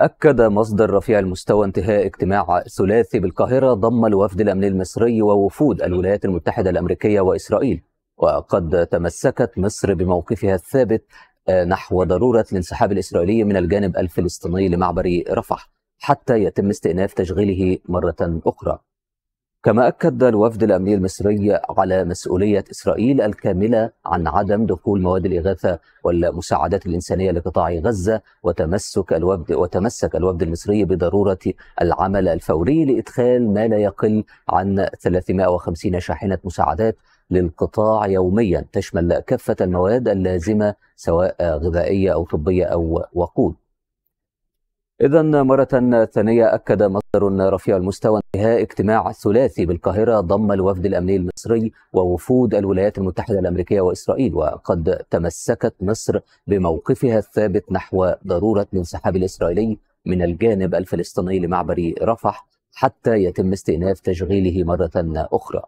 أكد مصدر رفيع المستوى انتهاء اجتماع ثلاثي بالقاهرة ضم الوفد الأمني المصري ووفود الولايات المتحدة الأمريكية وإسرائيل وقد تمسكت مصر بموقفها الثابت آه، نحو ضرورة الانسحاب الإسرائيلي من الجانب الفلسطيني لمعبر رفح حتى يتم استئناف تشغيله مرة أخرى كما أكد الوفد الأمني المصري على مسؤولية إسرائيل الكاملة عن عدم دخول مواد الإغاثة والمساعدات الإنسانية لقطاع غزة وتمسك الوفد وتمسك الوفد المصري بضرورة العمل الفوري لإدخال ما لا يقل عن 350 شاحنة مساعدات للقطاع يوميا تشمل كافة المواد اللازمة سواء غذائية أو طبية أو وقود إذا مرة ثانية أكد مصدر رفيع المستوى انتهاء اجتماع ثلاثي بالقاهرة ضم الوفد الأمني المصري ووفود الولايات المتحدة الأمريكية وإسرائيل وقد تمسكت مصر بموقفها الثابت نحو ضرورة الانسحاب الإسرائيلي من الجانب الفلسطيني لمعبر رفح حتى يتم استئناف تشغيله مرة أخرى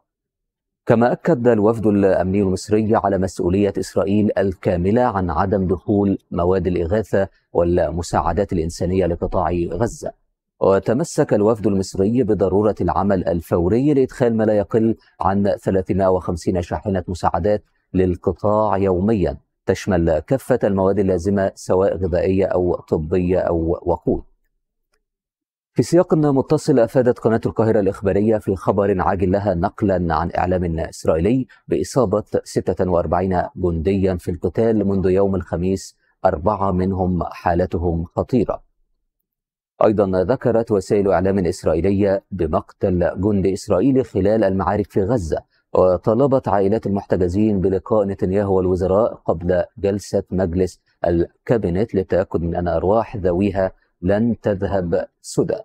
كما أكد الوفد الأمني المصري على مسؤولية إسرائيل الكاملة عن عدم دخول مواد الإغاثة والمساعدات الإنسانية لقطاع غزة وتمسك الوفد المصري بضرورة العمل الفوري لإدخال ما لا يقل عن 350 شاحنة مساعدات للقطاع يوميا تشمل كافة المواد اللازمة سواء غذائية أو طبية أو وقود في سياق متصل افادت قناه القاهره الاخباريه في خبر عاجل لها نقلا عن اعلام اسرائيلي باصابه 46 جنديا في القتال منذ يوم الخميس اربعه منهم حالتهم خطيره. ايضا ذكرت وسائل اعلام اسرائيليه بمقتل جندي اسرائيلي خلال المعارك في غزه وطلبت عائلات المحتجزين بلقاء نتنياهو والوزراء قبل جلسه مجلس الكابينت للتاكد من ان ارواح ذويها لن تذهب سدى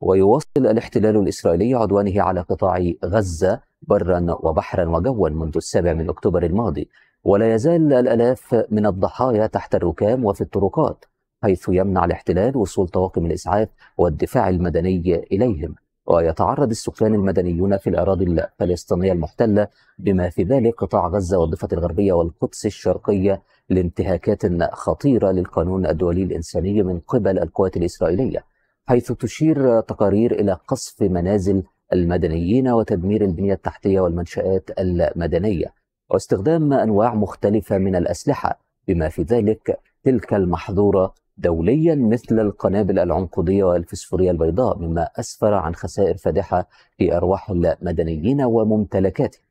ويواصل الاحتلال الإسرائيلي عدوانه على قطاع غزة برا وبحرا وجوا منذ السابع من أكتوبر الماضي ولا يزال الألاف من الضحايا تحت الركام وفي الطرقات حيث يمنع الاحتلال وصول طواقم الإسعاف والدفاع المدني إليهم ويتعرض السكان المدنيون في الأراضي الفلسطينية المحتلة بما في ذلك قطاع غزة والضفة الغربية والقدس الشرقية لانتهاكات خطيرة للقانون الدولي الإنساني من قبل القوات الإسرائيلية حيث تشير تقارير إلى قصف منازل المدنيين وتدمير البنية التحتية والمنشآت المدنية واستخدام أنواع مختلفة من الأسلحة بما في ذلك تلك المحظورة دوليا مثل القنابل العنقودية والفسفورية البيضاء مما أسفر عن خسائر فادحة في أرواح المدنيين وممتلكاتهم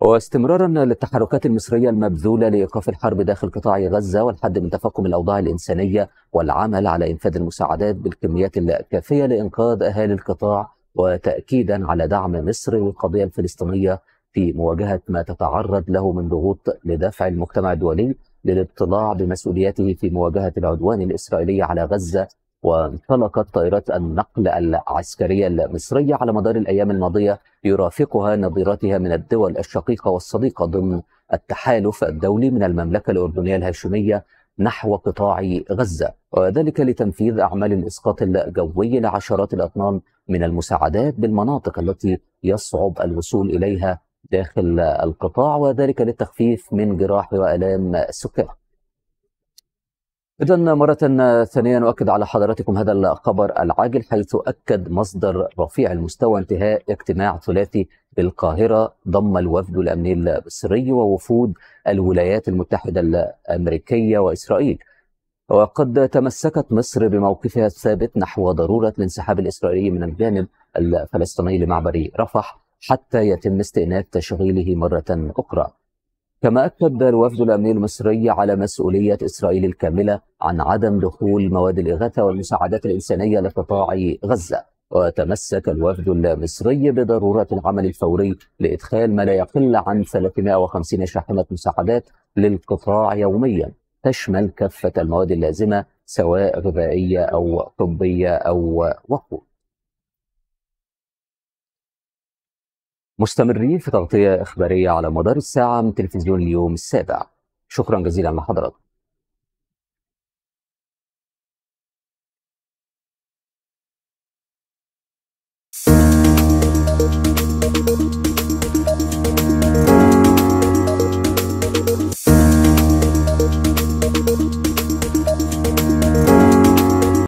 واستمرارا للتحركات المصريه المبذوله لايقاف الحرب داخل قطاع غزه والحد من تفاقم الاوضاع الانسانيه والعمل على انفاذ المساعدات بالكميات الكافيه لانقاذ اهالي القطاع وتاكيدا على دعم مصر والقضيه الفلسطينيه في مواجهه ما تتعرض له من ضغوط لدفع المجتمع الدولي للاضطلاع بمسؤولياته في مواجهه العدوان الاسرائيلي على غزه وانطلقت طائرات النقل العسكرية المصرية على مدار الأيام الماضية يرافقها نظيرتها من الدول الشقيقة والصديقة ضمن التحالف الدولي من المملكة الأردنية الهاشمية نحو قطاع غزة وذلك لتنفيذ أعمال الإسقاط الجوي لعشرات الأطنان من المساعدات بالمناطق التي يصعب الوصول إليها داخل القطاع وذلك للتخفيف من جراح وآلام السكان إذا مرة ثانية نؤكد على حضراتكم هذا الخبر العاجل حيث أكد مصدر رفيع المستوى انتهاء اجتماع ثلاثي بالقاهرة ضم الوفد الأمني المصري ووفود الولايات المتحدة الأمريكية وإسرائيل وقد تمسكت مصر بموقفها الثابت نحو ضرورة الانسحاب الإسرائيلي من الجانب الفلسطيني لمعبر رفح حتى يتم استئناف تشغيله مرة أخرى كما أكد الوفد الأمني المصري على مسؤولية إسرائيل الكاملة عن عدم دخول مواد الإغاثة والمساعدات الإنسانية لقطاع غزة وتمسك الوفد المصري بضرورة العمل الفوري لإدخال ما لا يقل عن 350 شاحنة مساعدات للقطاع يوميا تشمل كافة المواد اللازمة سواء غذائية أو طبية أو وقود مستمرين في تغطية إخبارية على مدار الساعة من تلفزيون اليوم السابع شكرا جزيلا لحضراتكم